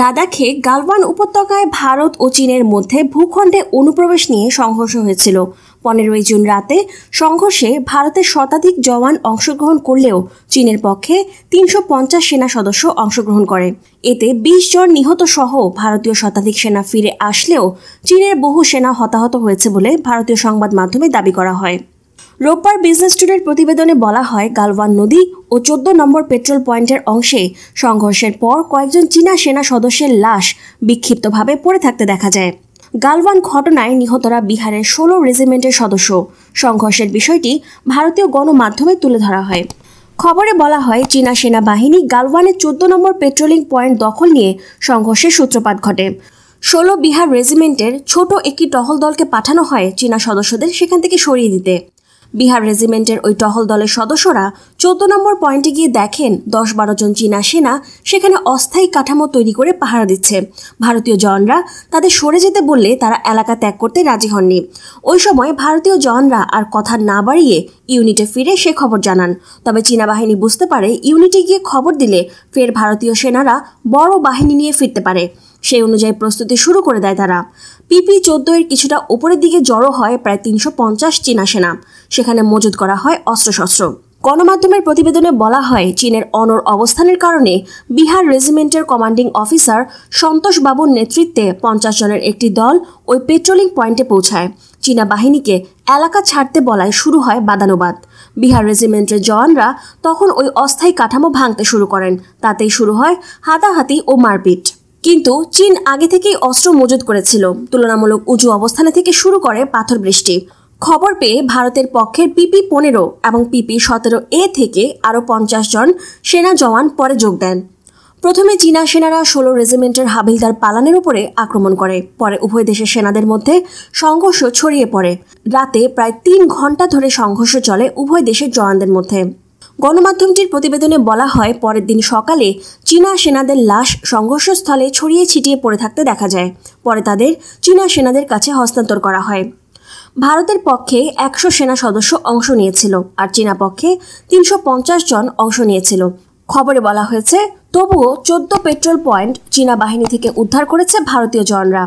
লাদাখে গালওয়ান উপত্যকায় ভারত ও চীনের মধ্যে ভূখণ্ডে অনুপ্রবেশ নিয়ে সংঘর্ষ হয়েছিল পনেরোই জুন রাতে সংঘর্ষে ভারতের শতাধিক জওয়ান অংশগ্রহণ করলেও চীনের পক্ষে তিনশো পঞ্চাশ সেনা সদস্য অংশগ্রহণ করে এতে বিশ জন নিহত সহ ভারতীয় শতাধিক সেনা ফিরে আসলেও চীনের বহু সেনা হতাহত হয়েছে বলে ভারতীয় সংবাদ মাধ্যমে দাবি করা হয় রোববার বিজনেস টুডের প্রতিবেদনে বলা হয় গালওয়ান নদী ও চোদ্দ নম্বর পেট্রোল পয়েন্টের অংশে সংঘর্ষের পর কয়েকজন চীনা সেনা সদস্যের লাশ বিক্ষিপ্তভাবে পড়ে থাকতে দেখা যায় গালওয়ান ঘটনায় নিহতরা বিহারের ষোলো রেজিমেন্টের সদস্য সংঘর্ষের বিষয়টি ভারতীয় গণমাধ্যমে তুলে ধরা হয় খবরে বলা হয় চীনা সেনাবাহিনী গালওয়ানের চোদ্দ নম্বর পেট্রোলিং পয়েন্ট দখল নিয়ে সংঘর্ষের সূত্রপাত ঘটে ষোলো বিহার রেজিমেন্টের ছোট একটি টহল দলকে পাঠানো হয় চীনা সদস্যদের সেখান থেকে সরিয়ে দিতে বিহার রেজিমেন্টের ওই টহল দলের সদস্যরা চোদ্দ নম্বর পয়েন্টে গিয়ে দেখেন দশ বারো জন চীনা সেনা সেখানে অস্থায়ী কাঠামো তৈরি করে পাহারা দিচ্ছে ভারতীয় জওয়ানরা তাদের সরে যেতে বললে তারা এলাকা ত্যাগ করতে রাজি হননি ওই সময় ভারতীয় জওয়ানরা আর কথা না বাড়িয়ে ইউনিটে ফিরে সে খবর জানান তবে চীনা বাহিনী বুঝতে পারে ইউনিটে গিয়ে খবর দিলে ফের ভারতীয় সেনারা বড় বাহিনী নিয়ে ফিরতে পারে সেই অনুযায়ী প্রস্তুতি শুরু করে দেয় তারা পিপি চোদ্দ এর কিছুটা ওপরের দিকে জড়ো হয় প্রায় তিনশো পঞ্চাশ চীনা সেনা সেখানে মজুত করা হয় অস্ত্রশস্ত্র গণমাধ্যমের প্রতিবেদনে বলা হয় চীনের অনর অবস্থানের কারণে বিহার রেজিমেন্টের কমান্ডিং অফিসার সন্তোষ বাবুর নেতৃত্বে পঞ্চাশ জনের একটি দল ওই পেট্রোলিং পয়েন্টে পৌঁছায় চীনা বাহিনীকে এলাকা ছাড়তে বলায় শুরু হয় বাদানুবাদ বিহার রেজিমেন্টের জওয়ানরা তখন ওই অস্থায়ী কাঠামো ভাঙতে শুরু করেন তাতেই শুরু হয় হাতাহাতি ও মারপিট কিন্তু চীন আগে থেকেই অস্ত্র মজুদ করেছিল তুলনামূলক উঁচু অবস্থানে থেকে শুরু করে পাথর বৃষ্টি খবর পেয়ে ভারতের পক্ষের পিপি পনেরো এবং পিপি সতেরো এ থেকে আরও পঞ্চাশ জন সেনা জওয়ান পরে যোগ দেন প্রথমে চীনা সেনারা ষোলো রেজিমেন্টের হাবিলদার পালানের উপরে আক্রমণ করে পরে উভয় দেশের সেনাদের মধ্যে সংঘর্ষ ছড়িয়ে পড়ে রাতে প্রায় তিন ঘন্টা ধরে সংঘর্ষ চলে উভয় দেশের জওয়ানদের মধ্যে গণমাধ্যমটির প্রতিবেদনে বলা হয় পরের দিন সকালে চীনা সেনাদের লাশ সংঘর্ষস্থলে ছড়িয়ে ছিটিয়ে পড়ে থাকতে দেখা যায় পরে তাদের চীনা সেনাদের কাছে হস্তান্তর করা হয় ভারতের পক্ষে একশো সেনা সদস্য অংশ নিয়েছিল আর চীনা পক্ষে তিনশো জন অংশ নিয়েছিল খবরে বলা হয়েছে তবুও চোদ্দ পেট্রোল পয়েন্ট চীনা বাহিনী থেকে উদ্ধার করেছে ভারতীয় জনরা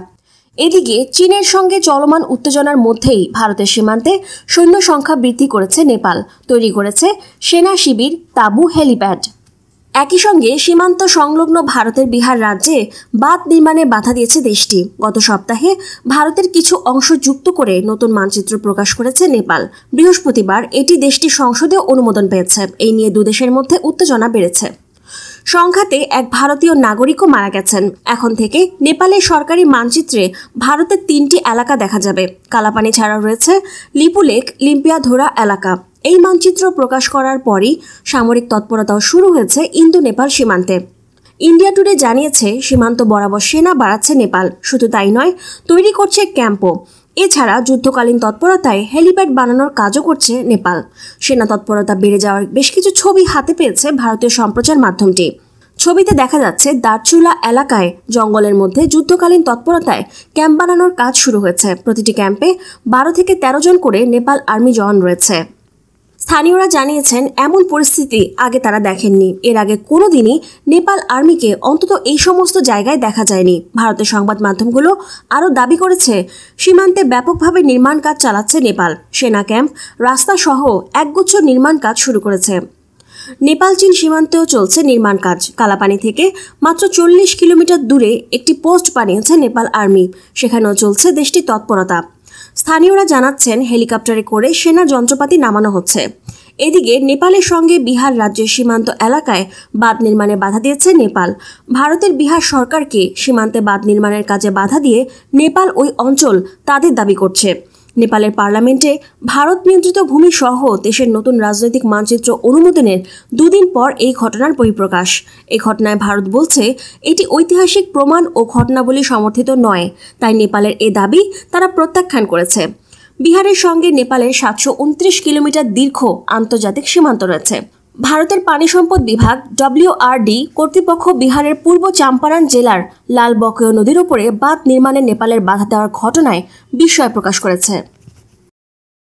এদিকে চীনের সঙ্গে চলমান উত্তেজনার মধ্যেই ভারতের সীমান্তে সৈন্য সংখ্যা বৃদ্ধি করেছে নেপাল তৈরি করেছে সেনা শিবির তাবু হেলিপ্যাড একই সঙ্গে সীমান্ত সংলগ্ন ভারতের বিহার রাজ্যে বাঁধ নির্মাণে বাধা দিয়েছে দেশটি গত সপ্তাহে ভারতের কিছু অংশ যুক্ত করে নতুন মানচিত্র প্রকাশ করেছে নেপাল বৃহস্পতিবার এটি দেশটির সংসদে অনুমোদন পেয়েছে এই নিয়ে দুদেশের মধ্যে উত্তেজনা বেড়েছে সংঘাতে এক ভারতীয় নাগরিকও মারা গেছেন এখন থেকে নেপালের সরকারি মানচিত্রে ভারতের তিনটি এলাকা দেখা যাবে কালাপানি ছাড়াও রয়েছে লিপুলেক লিম্পিয়াধোরা এলাকা এই মানচিত্র প্রকাশ করার পরই সামরিক তৎপরতাও শুরু হয়েছে ইন্দো নেপাল সীমান্তে ইন্ডিয়া টুডে জানিয়েছে সীমান্ত বরাবর সেনা বাড়াচ্ছে নেপাল শুধু তাই নয় তৈরি করছে ক্যাম্পও এছাড়া যুদ্ধকালীন তৎপরতায় হেলিপ্যাড বানানোর কাজও করছে নেপাল সেনা তৎপরতা বেড়ে যাওয়ার বেশ কিছু ছবি হাতে পেয়েছে ভারতীয় সম্প্রচার মাধ্যমটি ছবিতে দেখা যাচ্ছে দারচুলা এলাকায় জঙ্গলের মধ্যে যুদ্ধকালীন তৎপরতায় ক্যাম্প বানানোর কাজ শুরু হয়েছে প্রতিটি ক্যাম্পে বারো থেকে তেরো জন করে নেপাল আর্মি জওয়ান রয়েছে স্থানীয়রা জানিয়েছেন এমন পরিস্থিতি আগে তারা দেখেননি এর আগে কোনো দিনই নেপাল আর্মিকে অন্তত এই সমস্ত জায়গায় দেখা যায়নি ভারতের সংবাদ মাধ্যমগুলো আরও দাবি করেছে সীমান্তে ব্যাপকভাবে নির্মাণ কাজ চালাচ্ছে নেপাল সেনা ক্যাম্প রাস্তাসহ একগুচ্ছ নির্মাণ কাজ শুরু করেছে নেপাল চীন সীমান্তেও চলছে নির্মাণ কাজ কালাপানি থেকে মাত্র চল্লিশ কিলোমিটার দূরে একটি পোস্ট বানিয়েছে নেপাল আর্মি সেখানেও চলছে দেশটির তৎপরতা স্থানীয়রা জানাচ্ছেন হেলিকপ্টারে করে সেনা যন্ত্রপাতি নামানো হচ্ছে এদিকে নেপালের সঙ্গে বিহার রাজ্যের সীমান্ত এলাকায় বাঁধ নির্মাণে বাধা দিয়েছে নেপাল ভারতের বিহার সরকারকে সীমান্তে বাঁধ নির্মাণের কাজে বাধা দিয়ে নেপাল ওই অঞ্চল তাদের দাবি করছে নেপালের পার্লামেন্টে ভারত নিয়ন্ত্রিত ভূমি সহ দেশের নতুন রাজনৈতিক মানচিত্র অনুমোদনের দুদিন পর এই ঘটনার পরিপ্রকাশ এই ঘটনায় ভারত বলছে এটি ঐতিহাসিক প্রমাণ ও ঘটনাবলী সমর্থিত নয় তাই নেপালের এ দাবি তারা প্রত্যাখ্যান করেছে বিহারের সঙ্গে নেপালের সাতশো কিলোমিটার দীর্ঘ আন্তর্জাতিক সীমান্ত রয়েছে ভারতের পানি সম্পদ বিভাগ ডব্লিউআরডি কর্তৃপক্ষ বিহারের পূর্ব চাম্পারান জেলার লালবকেয় নদীর উপরে বাঁধ নির্মাণে নেপালের বাধা দেওয়ার ঘটনায় বিস্ময় প্রকাশ করেছে